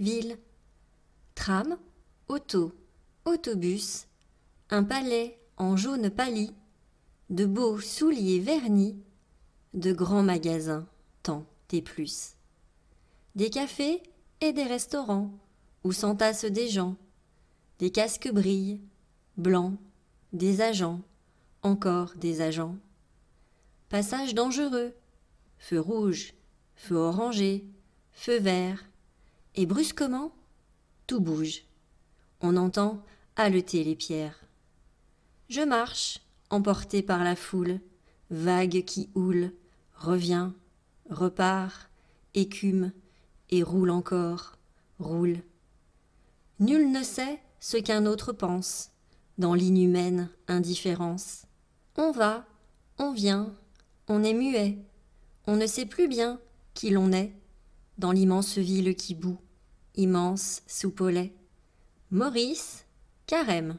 ville, tram, auto, autobus, un palais en jaune pâli, de beaux souliers vernis, de grands magasins, tant et plus. Des cafés et des restaurants où s'entassent des gens, des casques brillent, blancs, des agents, encore des agents. Passage dangereux, feu rouge, feu orangé, feu vert, et brusquement, tout bouge. On entend haleter les pierres. Je marche, emporté par la foule, vague qui houle, revient, repart, écume, et roule encore, roule. Nul ne sait ce qu'un autre pense, dans l'inhumaine indifférence. On va, on vient, on est muet, on ne sait plus bien qui l'on est, dans l'immense ville qui bout, immense sous Maurice, Carême.